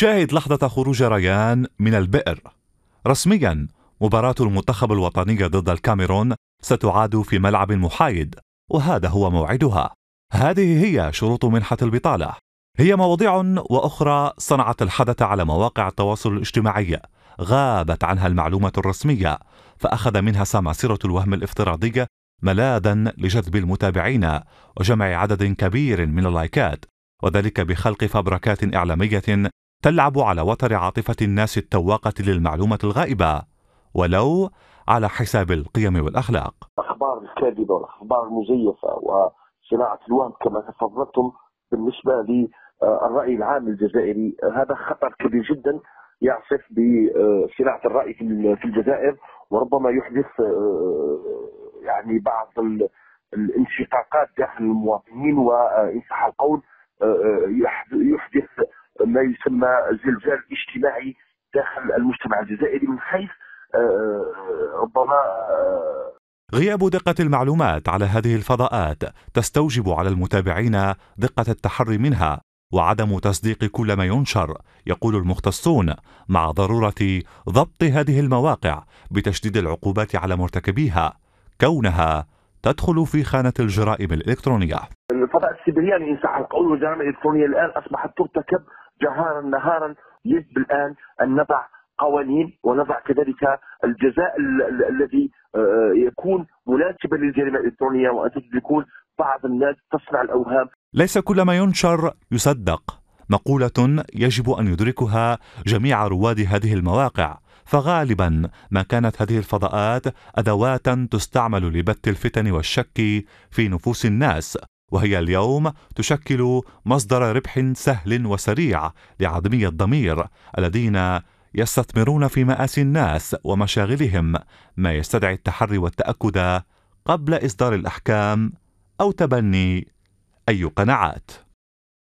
شاهد لحظة خروج ريان من البئر رسميا مباراة المنتخب الوطني ضد الكاميرون ستعاد في ملعب محايد وهذا هو موعدها هذه هي شروط منحة البطالة هي مواضيع وأخرى صنعت الحدث على مواقع التواصل الاجتماعي غابت عنها المعلومة الرسمية فأخذ منها سماسرة الوهم الافتراضية ملاذا لجذب المتابعين وجمع عدد كبير من اللايكات وذلك بخلق فبركات إعلامية تلعب على وتر عاطفة الناس التواقة للمعلومة الغائبة ولو على حساب القيم والأخلاق الأخبار الكاذبة والأخبار المزيفة وصناعة الوهم كما تفضلتم بالنسبة للرأي العام الجزائري هذا خطر كبير جدا يعصف بصناعة الرأي في الجزائر وربما يحدث آه، يعني بعض الانشقاقات داخل المواطنين وإن صح القول آه، آه، يحدث ما يسمى الزلزال الاجتماعي داخل المجتمع الجزائري من حيث آه، آه، ربما آه، غياب دقة المعلومات على هذه الفضاءات تستوجب على المتابعين دقة التحري منها وعدم تصديق كل ما ينشر يقول المختصون مع ضرورة ضبط هذه المواقع بتشديد العقوبات على مرتكبيها كونها تدخل في خانة الجرائم الإلكترونية الفضاء السيبرياني إن صح القول والجرائم الإلكترونية الآن أصبحت ترتكب جهارا نهارا يجب الآن أن نضع قوانين ونضع كذلك الجزاء الذي آه، آه، يكون مناسبا للجريمه الالكترونيه وان تكون بعض الناس تصنع الاوهام ليس كل ما ينشر يصدق مقولة يجب أن يدركها جميع رواد هذه المواقع فغالبا ما كانت هذه الفضاءات أدوات تستعمل لبث الفتن والشك في نفوس الناس وهي اليوم تشكل مصدر ربح سهل وسريع لعدمي الضمير الذين يستثمرون في مآسي الناس ومشاغلهم ما يستدعي التحري والتأكد قبل إصدار الأحكام أو تبني أي قناعات